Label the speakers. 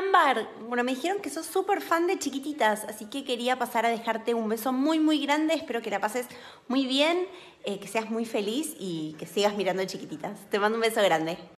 Speaker 1: Ámbar, bueno, me dijeron que sos súper fan de chiquititas, así que quería pasar a dejarte un beso muy, muy grande. Espero que la pases muy bien, eh, que seas muy feliz y que sigas mirando chiquititas. Te mando un beso grande.